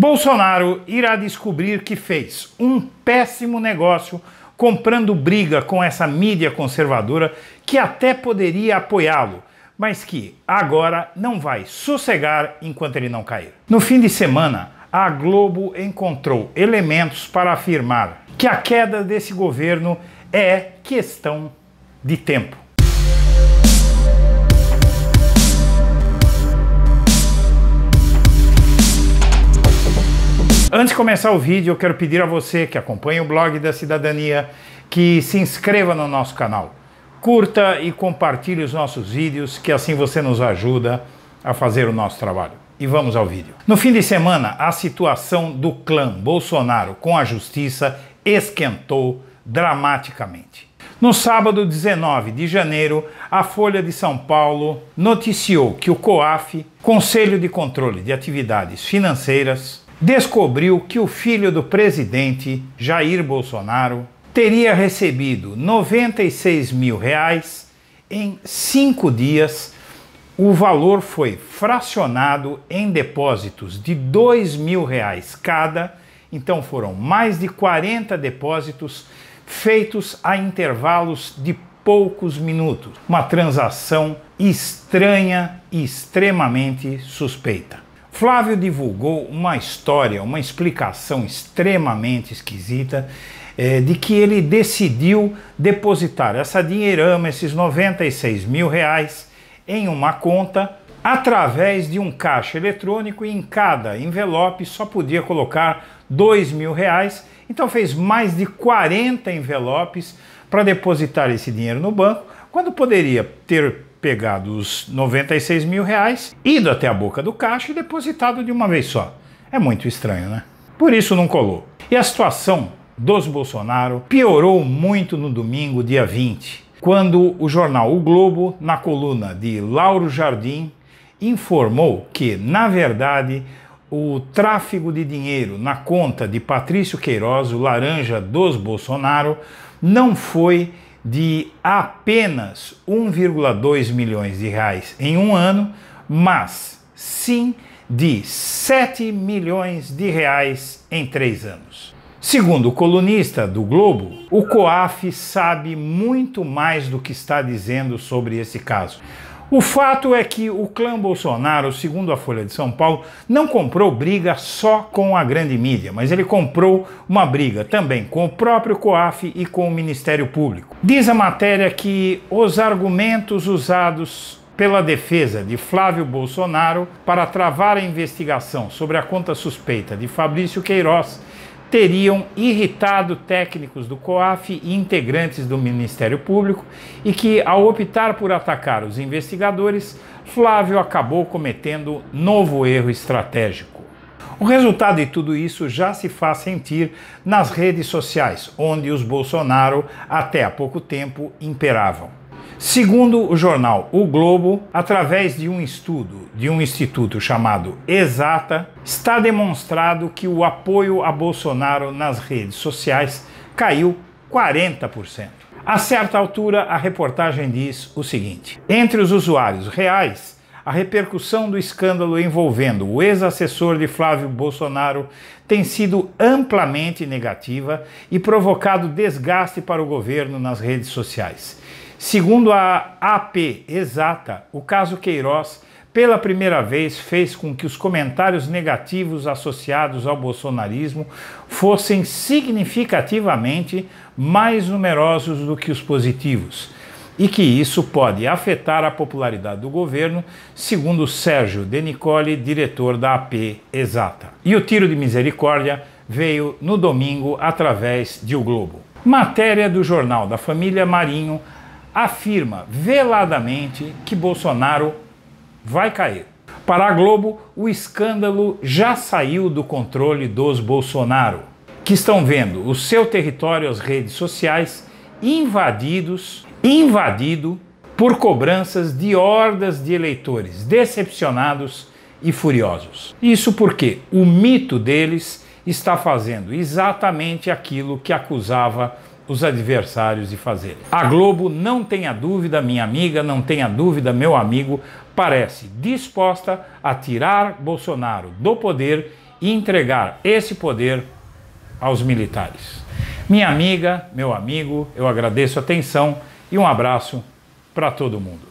Bolsonaro irá descobrir que fez um péssimo negócio comprando briga com essa mídia conservadora que até poderia apoiá-lo, mas que agora não vai sossegar enquanto ele não cair. No fim de semana, a Globo encontrou elementos para afirmar que a queda desse governo é questão de tempo. Antes de começar o vídeo, eu quero pedir a você que acompanha o blog da Cidadania que se inscreva no nosso canal. Curta e compartilhe os nossos vídeos, que assim você nos ajuda a fazer o nosso trabalho. E vamos ao vídeo. No fim de semana, a situação do clã Bolsonaro com a justiça esquentou dramaticamente. No sábado 19 de janeiro, a Folha de São Paulo noticiou que o COAF, Conselho de Controle de Atividades Financeiras, descobriu que o filho do presidente, Jair Bolsonaro, teria recebido 96 mil reais em cinco dias. O valor foi fracionado em depósitos de 2 mil reais cada, então foram mais de 40 depósitos feitos a intervalos de poucos minutos. Uma transação estranha e extremamente suspeita. Flávio divulgou uma história, uma explicação extremamente esquisita é, de que ele decidiu depositar essa dinheirama, esses 96 mil reais, em uma conta através de um caixa eletrônico e em cada envelope só podia colocar dois mil reais. Então fez mais de 40 envelopes para depositar esse dinheiro no banco, quando poderia ter pegado os 96 mil reais, ido até a boca do caixa e depositado de uma vez só. É muito estranho, né? Por isso não colou. E a situação dos Bolsonaro piorou muito no domingo, dia 20, quando o jornal O Globo, na coluna de Lauro Jardim, informou que, na verdade, o tráfego de dinheiro na conta de Patrício Queiroz, o laranja dos Bolsonaro, não foi de apenas 1,2 milhões de reais em um ano, mas sim de 7 milhões de reais em três anos. Segundo o colunista do Globo, o COAF sabe muito mais do que está dizendo sobre esse caso. O fato é que o clã Bolsonaro, segundo a Folha de São Paulo, não comprou briga só com a grande mídia, mas ele comprou uma briga também com o próprio COAF e com o Ministério Público. Diz a matéria que os argumentos usados pela defesa de Flávio Bolsonaro para travar a investigação sobre a conta suspeita de Fabrício Queiroz teriam irritado técnicos do COAF e integrantes do Ministério Público e que, ao optar por atacar os investigadores, Flávio acabou cometendo novo erro estratégico. O resultado de tudo isso já se faz sentir nas redes sociais, onde os Bolsonaro até há pouco tempo imperavam. Segundo o jornal O Globo, através de um estudo de um instituto chamado Exata, está demonstrado que o apoio a Bolsonaro nas redes sociais caiu 40%. A certa altura, a reportagem diz o seguinte: entre os usuários reais, a repercussão do escândalo envolvendo o ex-assessor de Flávio Bolsonaro tem sido amplamente negativa e provocado desgaste para o governo nas redes sociais. Segundo a AP Exata, o caso Queiroz pela primeira vez fez com que os comentários negativos associados ao bolsonarismo fossem significativamente mais numerosos do que os positivos. E que isso pode afetar a popularidade do governo, segundo Sérgio Denicoli, diretor da AP Exata. E o tiro de misericórdia veio no domingo através de O Globo. Matéria do Jornal da Família Marinho afirma veladamente que Bolsonaro vai cair. Para a Globo, o escândalo já saiu do controle dos Bolsonaro, que estão vendo o seu território, as redes sociais, invadidos, invadido por cobranças de hordas de eleitores decepcionados e furiosos. Isso porque o mito deles está fazendo exatamente aquilo que acusava os adversários de fazerem. A Globo, não tenha dúvida, minha amiga, não tenha dúvida, meu amigo, parece disposta a tirar Bolsonaro do poder e entregar esse poder aos militares. Minha amiga, meu amigo, eu agradeço a atenção e um abraço para todo mundo.